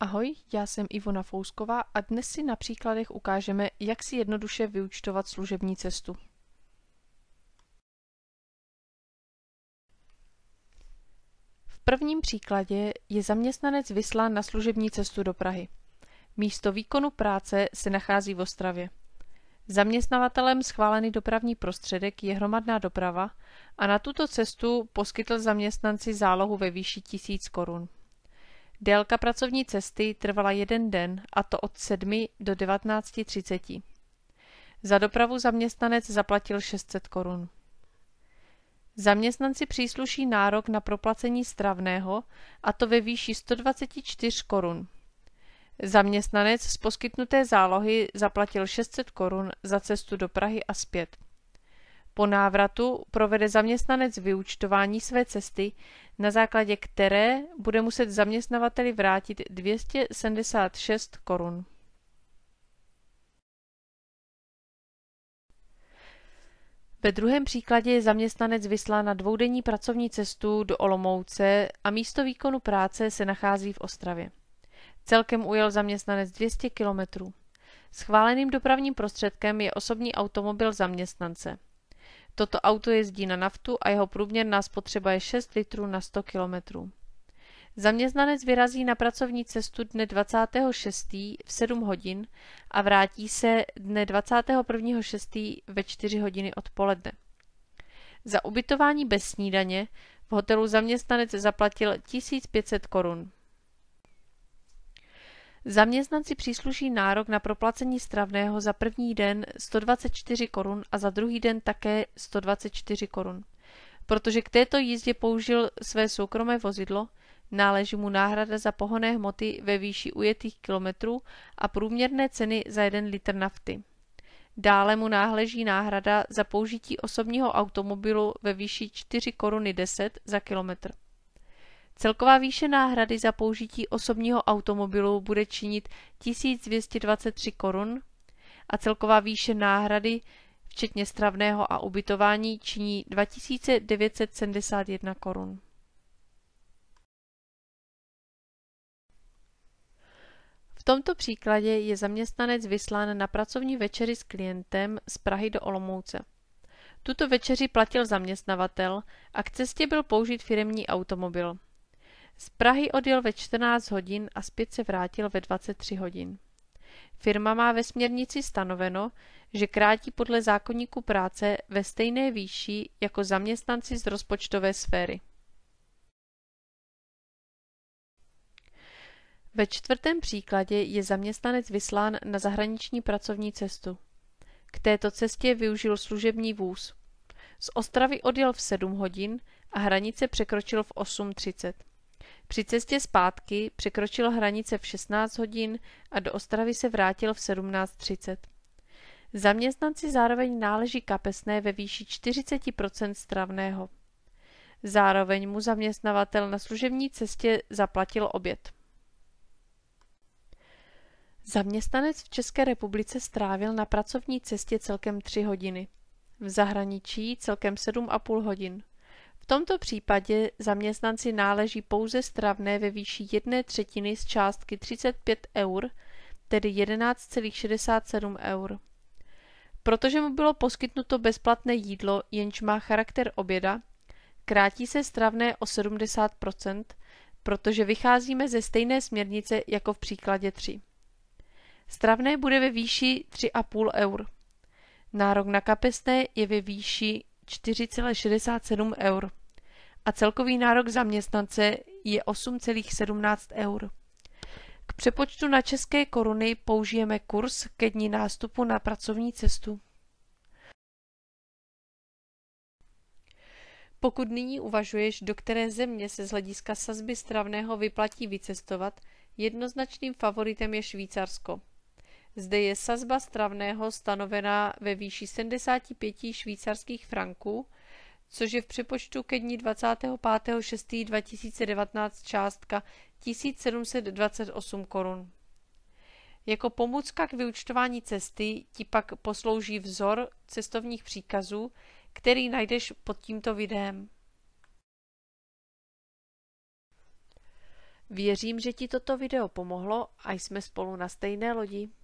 Ahoj, já jsem Ivona Fousková a dnes si na příkladech ukážeme, jak si jednoduše vyúčtovat služební cestu. V prvním příkladě je zaměstnanec vyslán na služební cestu do Prahy. Místo výkonu práce se nachází v Ostravě. Zaměstnavatelem schválený dopravní prostředek je hromadná doprava a na tuto cestu poskytl zaměstnanci zálohu ve výši 1000 korun. Délka pracovní cesty trvala jeden den, a to od 7 do 19.30. Za dopravu zaměstnanec zaplatil 600 korun. Zaměstnanci přísluší nárok na proplacení stravného, a to ve výši 124 korun. Zaměstnanec z poskytnuté zálohy zaplatil 600 korun za cestu do Prahy a zpět. Po návratu provede zaměstnanec vyúčtování své cesty na základě které bude muset zaměstnavateli vrátit 276 korun. Ve druhém příkladě je zaměstnanec vyslán na dvoudenní pracovní cestu do Olomouce a místo výkonu práce se nachází v Ostravě. Celkem ujel zaměstnanec 200 kilometrů. Schváleným dopravním prostředkem je osobní automobil zaměstnance – Toto auto jezdí na naftu a jeho průměrná spotřeba je 6 litrů na 100 kilometrů. Zaměstnanec vyrazí na pracovní cestu dne 26. v 7 hodin a vrátí se dne 21.6. ve 4 hodiny odpoledne. Za ubytování bez snídaně v hotelu zaměstnanec zaplatil 1500 korun. Zaměstnanci přísluší nárok na proplacení stravného za první den 124 korun a za druhý den také 124 korun. Protože k této jízdě použil své soukromé vozidlo, náleží mu náhrada za pohonné hmoty ve výši ujetých kilometrů a průměrné ceny za jeden litr nafty. Dále mu náleží náhrada za použití osobního automobilu ve výši 4 koruny 10 za kilometr. Celková výše náhrady za použití osobního automobilu bude činit 1223 korun a celková výše náhrady včetně stravného a ubytování činí 2971 korun. V tomto příkladě je zaměstnanec vyslán na pracovní večeři s klientem z Prahy do Olomouce. Tuto večeři platil zaměstnavatel a k cestě byl použit firemní automobil. Z Prahy odjel ve 14 hodin a zpět se vrátil ve 23 hodin. Firma má ve směrnici stanoveno, že krátí podle zákonníku práce ve stejné výši jako zaměstnanci z rozpočtové sféry. Ve čtvrtém příkladě je zaměstnanec vyslán na zahraniční pracovní cestu. K této cestě využil služební vůz. Z Ostravy odjel v 7 hodin a hranice překročil v 8.30. Při cestě zpátky překročil hranice v 16 hodin a do Ostravy se vrátil v 17.30. Zaměstnanci zároveň náleží kapesné ve výši 40% stravného. Zároveň mu zaměstnavatel na služební cestě zaplatil oběd. Zaměstnanec v České republice strávil na pracovní cestě celkem 3 hodiny. V zahraničí celkem 7,5 hodin. V tomto případě zaměstnanci náleží pouze stravné ve výši jedné třetiny z částky 35 eur, tedy 11,67 eur. Protože mu bylo poskytnuto bezplatné jídlo, jenž má charakter oběda, krátí se stravné o 70 protože vycházíme ze stejné směrnice jako v příkladě 3. Stravné bude ve výši 3,5 eur. Nárok na kapesné je ve výši 4,67 eur a celkový nárok zaměstnance je 8,17 eur. K přepočtu na české koruny použijeme kurz ke dní nástupu na pracovní cestu. Pokud nyní uvažuješ, do které země se z hlediska sazby stravného vyplatí vycestovat, jednoznačným favoritem je Švýcarsko. Zde je sazba stravného stanovena ve výši 75 švýcarských franků, což je v přepočtu ke dní 25.6.2019 částka 1728 korun. Jako pomůcka k vyučtování cesty ti pak poslouží vzor cestovních příkazů, který najdeš pod tímto videem. Věřím, že ti toto video pomohlo a jsme spolu na stejné lodi.